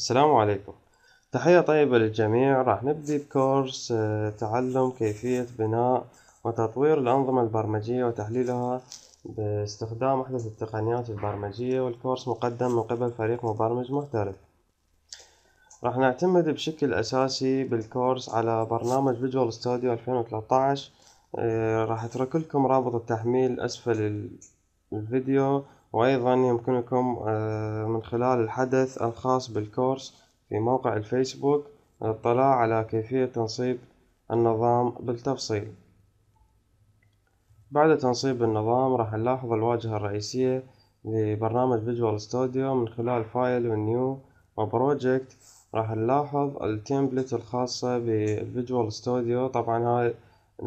السلام عليكم تحية طيبة للجميع راح نبدي بكورس آه، تعلم كيفية بناء وتطوير الأنظمة البرمجية وتحليلها باستخدام أحدث التقنيات البرمجية والكورس مقدم من قبل فريق مبرمج محترف راح نعتمد بشكل أساسي بالكورس على برنامج فيجوال ستوديو 2013 راح اترك لكم رابط التحميل أسفل الفيديو وأيضا يمكنكم آه، من خلال الحدث الخاص بالكورس في موقع الفيسبوك الاطلاع على كيفية تنصيب النظام بالتفصيل بعد تنصيب النظام راح نلاحظ الواجهة الرئيسية لبرنامج فيجوال ستوديو من خلال فايل ونيو وبروجكت راح نلاحظ التيمبلت الخاصة بالفيجوال ستوديو طبعا هاي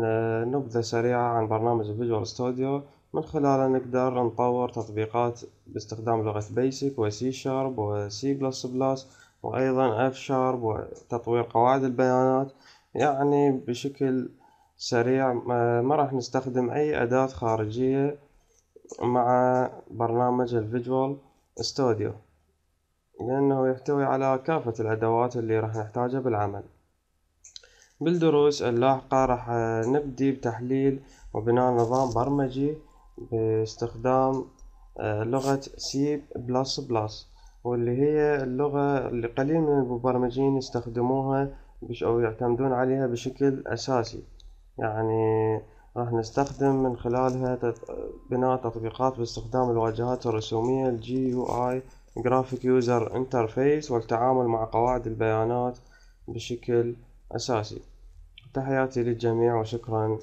آه، نبذة سريعة عن برنامج الفيجوال ستوديو من خلاله نقدر نطور تطبيقات باستخدام لغة بيسك وسي شارب وسي بلس بلس وايضا اف شارب وتطوير قواعد البيانات يعني بشكل سريع ما راح نستخدم اي اداة خارجية مع برنامج الفيجوال ستوديو لأنه يحتوي على كافة الأدوات اللي راح نحتاجها بالعمل بالدروس اللاحقة راح نبدي بتحليل وبناء نظام برمجي باستخدام آه، لغة سي بلس بلس واللي هي اللغة اللي قليل من المبرمجين يستخدموها بش أو يعتمدون عليها بشكل أساسي يعني راح نستخدم من خلالها بناء تطبيقات باستخدام الواجهات الرسومية الجي يو آي جرافيك يوزر انترفيس والتعامل مع قواعد البيانات بشكل أساسي تحياتي للجميع وشكرا